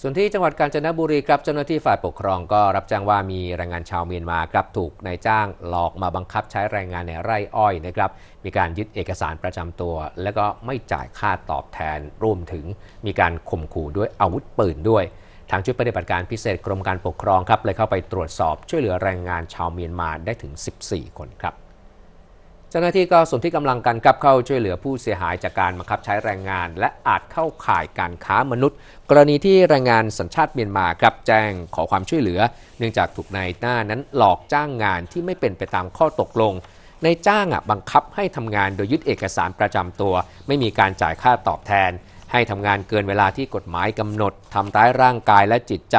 ส่วนที่จังหวัดกาญจนบุรีครับเจ้าหน้าที่ฝ่ายปกครองก็รับแจ้งว่ามีแรงงานชาวเมียนมาครับถูกนายจ้างหลอกมาบังคับใช้แรงงานในไร่อ้อยนะครับ มีการยึดเอกสารประจำตัว แล้วก็ไม่จ่ายค่าตอบแทนรวมถึงมีการข่มขู่ด้วยอาวุธปืนด้วย ทางชุดปฏิบัติการพิเศษกรมการปกครอง ครับเลยเข้าไปตรวจสอบช่วยเหลือแรงงานชาวเมียนมาได้ถึง 14 คนครับจ้าหน้าที่ก็สนที่กำลังกันกับเข้าช่วยเหลือผู้เสียหายจากการบังคับใช้แรงงานและอาจเข้าข่ายการค้ามนุษย์ กรณีที่แรงงานสัญชาติเมียนมากับแจ้งขอความช่วยเหลือ เนื่องจากถูกนายหน้านั้นหลอกจ้างงานที่ไม่เป็นไปตามข้อตกลงนายจ้างบังคับให้ทำงานโดยยึดเอกสารประจำตัว ไม่มีการจ่ายค่าตอบแทน ให้ทำงานเกินเวลาที่กฎหมายกำหนดทำร้ายร่างกายและจิตใจ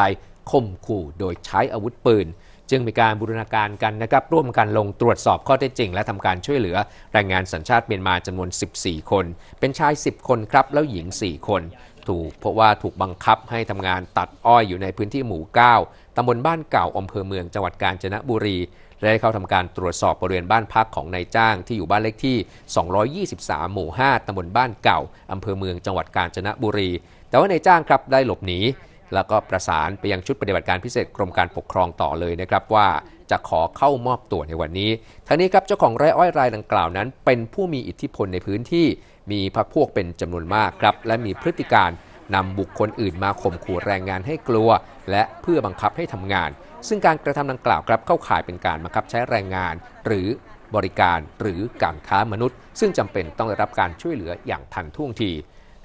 ข่มขู่โดยใช้อาวุธปืนจึงมีการบูรณาการกันนะครับร่วมกันลงตรวจสอบข้อเท็จจริงและทำการช่วยเหลือ แรงงานสัญชาติเมียนมาจำนวน 14 คน เป็นชาย 10 คนครับแล้วหญิง 4 คน ถูกเพราะว่าถูกบังคับให้ทำงานตัดอ้อยอยู่ในพื้นที่หมู่ 9ตำบลบ้านเก่าอำเภอเมืองจังหวัดกาญจนบุรี และได้เข้าทำการตรวจสอบบริเวณบ้านพักของนายจ้างที่อยู่บ้านเลขที่ 223 หมู่ 5ตำบลบ้านเก่าอำเภอเมือง จังหวัดกาญจนบุรี แต่ว่านายจ้างครับได้หลบหนีแล้วก็ประสานไปยังชุดปฏิบัติการพิเศษกรมการปกครองต่อเลยนะครับว่าจะขอเข้ามอบตัวในวันนี้ทั้งนี้ครับเจ้าของไร่อ้อยรายดังกล่าวนั้น เป็นผู้มีอิทธิพลในพื้นที่มีพรรคพวกเป็นจำนวนมากครับ และมีพฤติการนำบุคคลอื่นมาข่มขู่แรงงานให้กลัว และเพื่อบังคับให้ทำงาน ซึ่งการกระทำดังกล่าวครับเข้าข่ายเป็นการบังคับใช้แรงงาน หรือบริการหรือการค้ามนุษย์ ซึ่งจำเป็นต้องได้รับการช่วยเหลืออย่างทันท่วงที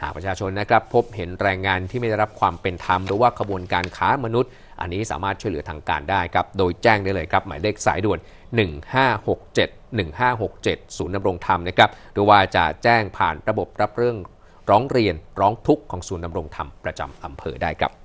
หากประชาชนนะครับ พบเห็นแรงงานที่ไม่ได้รับความเป็นธรรมหรือว่าขบวนการค้ามนุษย์ อันนี้สามารถช่วยเหลือทางการได้ครับ โดยแจ้งได้เลยครับ หมายเลขสายด่วน 1567 1567 ศูนย์ดำรงธรรมนะครับหรือว่าจะแจ้งผ่านระบบรับเรื่องร้องเรียนร้องทุกข์ของศูนย์ดำรงธรรม ประจำอำเภอได้ครับ